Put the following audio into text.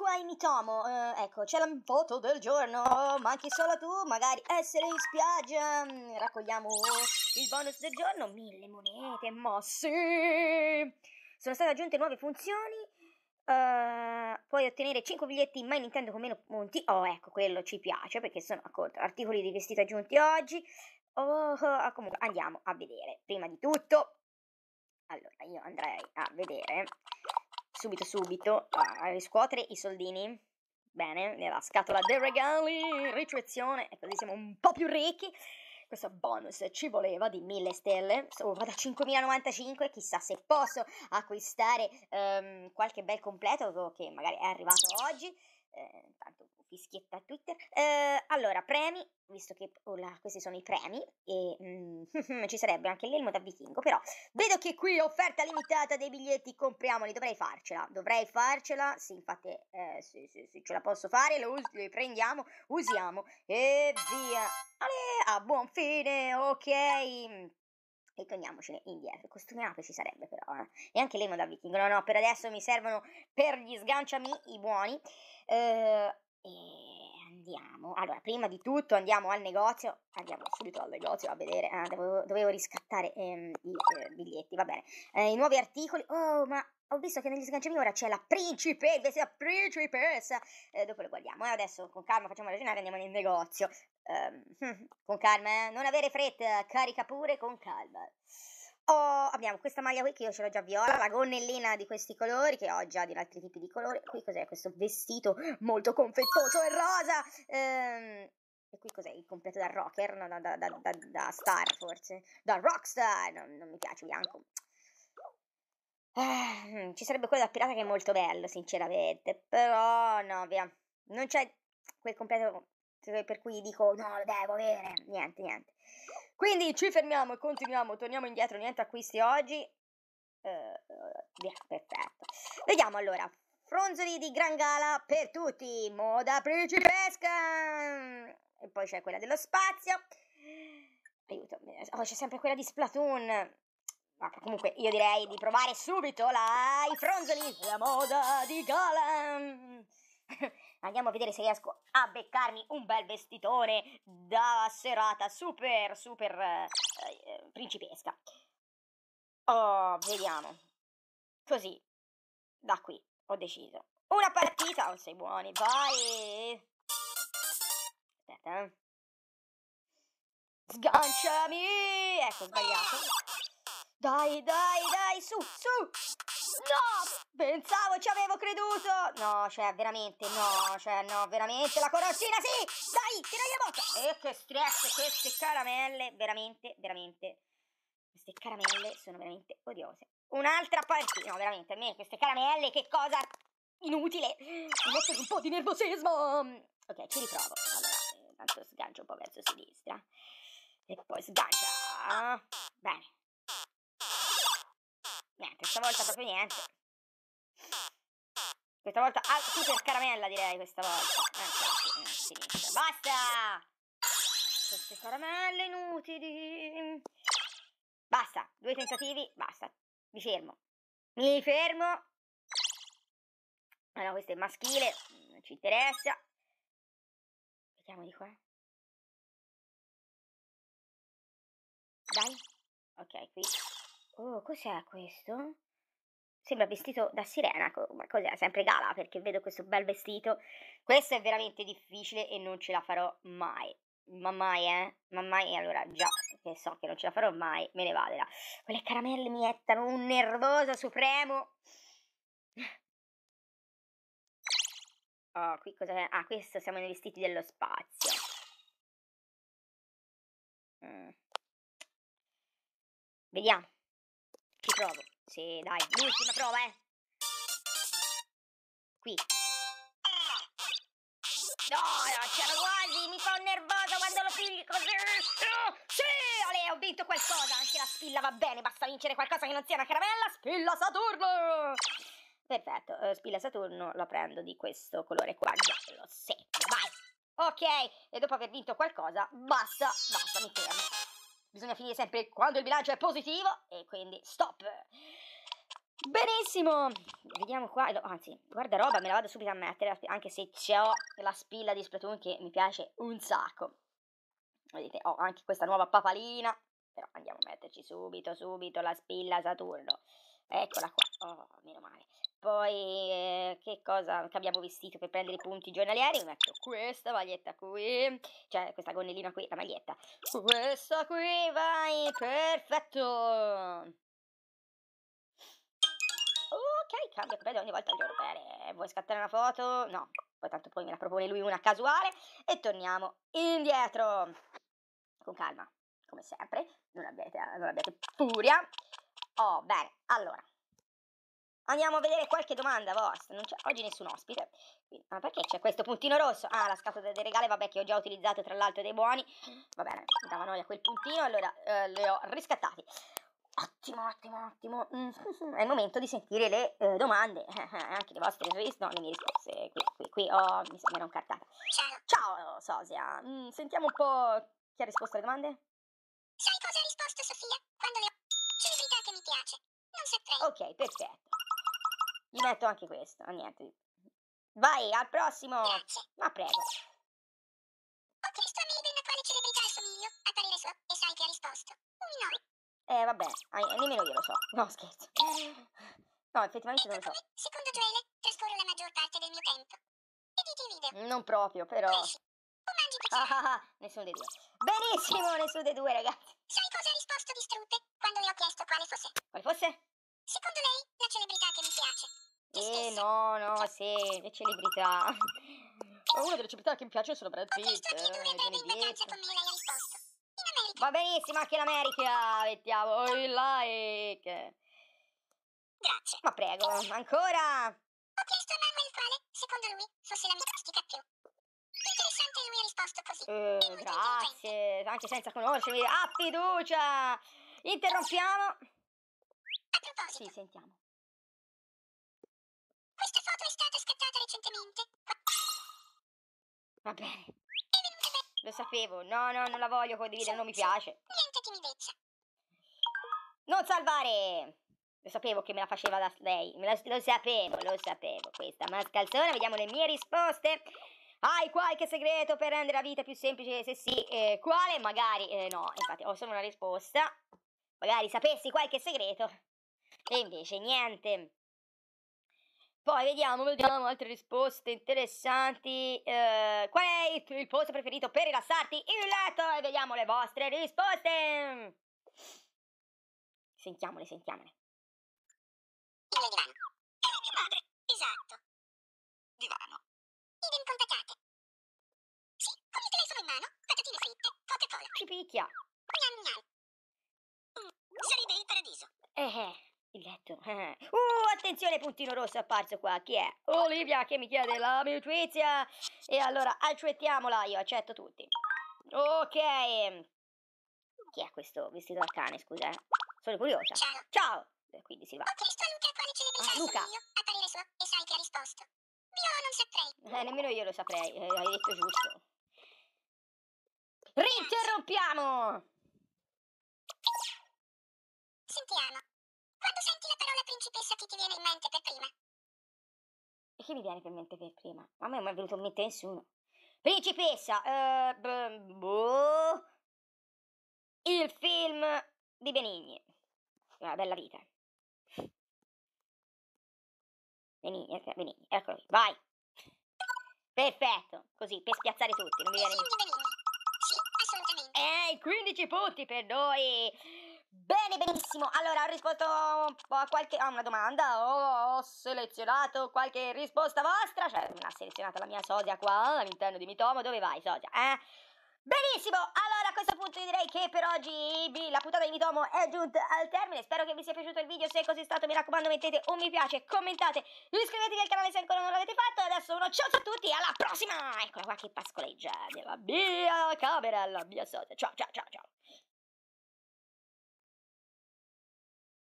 qua ecco, in Mitomo, eh, ecco, c'è la foto del giorno, manchi solo tu, magari essere in spiaggia, mm, raccogliamo il bonus del giorno, mille monete, ma sì! Sono state aggiunte nuove funzioni, eh, puoi ottenere 5 biglietti mai Nintendo con meno punti, oh ecco, quello ci piace perché sono accolto articoli di vestito aggiunti oggi, oh, ah, comunque andiamo a vedere, prima di tutto, allora io andrei a vedere subito subito a riscuotere i soldini bene nella scatola dei regali ricezione e così siamo un po' più ricchi questo bonus ci voleva di 1000 stelle, oh, vado a 5095, chissà se posso acquistare um, qualche bel completo che magari è arrivato oggi eh, intanto fischietta Twitter. Eh, allora, premi, visto che oh là, questi sono i premi, e mm, ci sarebbe anche l'elmo da vichingo, però vedo che qui offerta limitata dei biglietti, compriamoli, dovrei farcela, dovrei farcela, sì, infatti, eh, sì, sì, sì, ce la posso fare, lo, us- lo prendiamo, usiamo, e via, Ale, a buon fine, ok, mm e torniamocene indietro. Costume ape ci sarebbe però, eh. E anche lei da vichingo. No, no, per adesso mi servono per gli sganciami i buoni. Eh, e andiamo. Allora, prima di tutto andiamo al negozio. Andiamo subito al negozio a vedere. Ah, eh, dovevo, dovevo riscattare ehm, i eh, biglietti, va bene. Eh, I nuovi articoli. Oh, ma ho visto che negli sganciami ora c'è la principessa, la principessa. Eh, dopo lo guardiamo. Eh, adesso con calma facciamo ragionare e andiamo nel negozio. Um, con calma, eh? non avere fretta, carica pure con calma. Oh, abbiamo questa maglia qui che io ce l'ho già viola, la gonnellina di questi colori che ho già di altri tipi di colori. Qui cos'è questo vestito molto confettoso e rosa? Um, e qui cos'è? Il completo da rocker? No, da, da, da, da, star forse? Da rockstar! No, non mi piace bianco. Eh, ci sarebbe quello da pirata che è molto bello, sinceramente. Però no, via. Non c'è quel completo cioè, per cui dico no, lo devo avere, niente, niente. Quindi ci fermiamo e continuiamo, torniamo indietro, niente acquisti oggi. Eh, eh, eh perfetto. Vediamo allora, fronzoli di gran gala per tutti, moda principesca! E poi c'è quella dello spazio. Aiuto, oh, c'è sempre quella di Splatoon. Ma comunque io direi di provare subito la... i fronzoli, la moda di gala. Andiamo a vedere se riesco a beccarmi un bel vestitone da serata super, super eh, eh, principesca. Oh, vediamo. Così, da qui, ho deciso. Una partita, oh, sei buoni, vai! Aspetta, eh. Sganciami! Ecco, sbagliato. Dai, dai, dai, su, su! No! Pensavo ci avevo creduto! No, cioè, veramente, no, cioè, no, veramente, la coroncina, sì! Dai, tirai la botta! E che stress, queste caramelle, veramente, veramente, queste caramelle sono veramente odiose. Un'altra partita, no, veramente, a me queste caramelle, che cosa inutile! Mi metto un po' di nervosismo! Ok, ci riprovo. Allora, intanto eh, sgancio un po' verso sinistra. E poi sgancia! Bene, questa volta proprio niente. Questa volta ah, super caramella direi questa volta. Eh, sì, Basta! Queste caramelle inutili. Basta, due tentativi, basta. Mi fermo. Mi fermo. Allora, ah, questo è maschile, non ci interessa. Vediamo di qua. Dai. Ok, qui Oh, cos'è questo? Sembra vestito da sirena, ma cos'è? Sempre gala perché vedo questo bel vestito. Questo è veramente difficile e non ce la farò mai. Ma mai, eh? Ma mai, allora già che so che non ce la farò mai, me ne vado là. Quelle caramelle mi ettano un nervoso supremo. Oh, qui cosa Ah, questo siamo nei vestiti dello spazio. Mm. Vediamo provo. Sì, dai, l'ultima prova, eh. Qui. No, no, c'era quasi, mi fa nervosa quando lo pigli così. sì, Ale, ho vinto qualcosa. Anche la spilla va bene, basta vincere qualcosa che non sia una caramella. Spilla Saturno! Perfetto, uh, spilla Saturno la prendo di questo colore qua, giallo, sì, vai. Ok, e dopo aver vinto qualcosa, basta, basta, mi fermo bisogna finire sempre quando il bilancio è positivo e quindi stop. Benissimo, vediamo qua, anzi, guarda roba, me la vado subito a mettere, anche se ho la spilla di Splatoon che mi piace un sacco. Vedete, ho anche questa nuova papalina, però andiamo a metterci subito, subito la spilla Saturno. Eccola qua, oh, meno male. Poi eh, che cosa che abbiamo vestito per prendere i punti giornalieri? Metto questa maglietta qui, cioè questa gonnellina qui, la maglietta. Questa qui, vai, perfetto! Ok, cambio credo ogni volta al giorno. Bene, vuoi scattare una foto? No, poi tanto poi me la propone lui una casuale e torniamo indietro. Con calma, come sempre, non abbiate, non abbiate furia. Oh, bene, allora, Andiamo a vedere qualche domanda vostra. oggi nessun ospite. ma perché c'è questo puntino rosso? Ah, la scatola del regale, vabbè, che ho già utilizzato tra l'altro dei buoni. Va bene, dava noia quel puntino, allora eh, le ho riscattate. Ottimo, ottimo, ottimo. Mm, è il momento di sentire le eh, domande, anche le vostre risposte, no, le mie risposte. Qui, qui, qui, oh, mi sembra un cartata. Ciao, Ciao, Sosia. Mm, sentiamo un po' chi ha risposto alle domande. Sai cosa ha risposto Sofia? Quando le ho... Celebrità che mi piace. Non saprei. Ok, perfetto. Gli metto anche questo, ah, niente. Vai, al prossimo! Grazie. Ma prego. Ho chiesto a Maiden quale celebrità assomiglio, a parere suo, e sai che ha risposto. Un minore. Eh, vabbè, nemmeno io lo so. No, scherzo. No, effettivamente non lo so. Secondo Joele, trascorro la maggior parte del mio tempo. Editi video. Non proprio, però... Cresci. O mangi pizza. Ah, ah, ah, nessuno dei due. Benissimo, nessuno dei due, ragazzi. No, no, sì, le celebrità. Una delle celebrità che mi piace sono Brad Pitt, eh, Johnny Depp. Va benissimo anche in America, mettiamo il like. Grazie. Ma prego, ancora. Ho chiesto a Manuel quale, secondo lui, fosse la mia tattica più. Interessante lui ha risposto così. Eh, grazie, anche senza conoscermi. Ah, fiducia! Interrompiamo. A proposito. Sì, sentiamo. Va bene. Lo sapevo. No, no, non la voglio condividere, non mi piace. Niente timidezza. Non salvare! Lo sapevo che me la faceva da lei. La, lo sapevo, lo sapevo. Questa mascalzone, vediamo le mie risposte. Hai qualche segreto per rendere la vita più semplice? Se sì, eh, quale? Magari, eh, no, infatti ho solo una risposta. Magari sapessi qualche segreto. E invece niente. Poi vediamo, vediamo altre risposte interessanti. Eh, qual è il posto preferito per rilassarti? Il letto! E vediamo le vostre risposte! Sentiamole, sentiamole. Il divano. Era mio padre. Esatto. Divano. Idem con patate. Sì, con il telefono in mano, patatine fritte, Coca-Cola. Ci picchia. Gnam gnam. Mm, sarei del paradiso. Eh eh progetto. uh, attenzione, puntino rosso è apparso qua. Chi è? Olivia che mi chiede la l'amicizia. E allora accettiamola, io accetto tutti. Ok. Chi è questo vestito da cane, scusa? Eh? Sono curiosa. Ciao. Ciao. E quindi si va. Ho chiesto a Luca quale celebrità ah, Luca. io, a parere suo, e sai che ha risposto. Io non saprei. Eh, nemmeno io lo saprei, eh, hai detto giusto. Rinterrompiamo! Sentiamo principessa che ti viene in mente per prima? E che mi viene in mente per prima? A me non mi è venuto in mente nessuno. Principessa, eh, boh, il film di Benigni. Una bella vita. Benigni, eh, Benigni, eccolo qui, vai. Perfetto, così, per spiazzare tutti, non mi viene in Sì, assolutamente. Eh, 15 punti per noi bene, benissimo. Allora, ho risposto a qualche... a una domanda. Ho, selezionato qualche risposta vostra. Cioè, mi ha selezionato la mia sosia qua all'interno di Mitomo. Dove vai, sosia? Eh? Benissimo, allora a questo punto io direi che per oggi la puntata di Mitomo è giunta al termine, spero che vi sia piaciuto il video, se è così stato mi raccomando mettete un mi piace, commentate, iscrivetevi al canale se ancora non l'avete fatto, adesso uno ciao a tutti e alla prossima, eccola qua che pascoleggia nella mia camera, la mia socia, ciao ciao ciao ciao.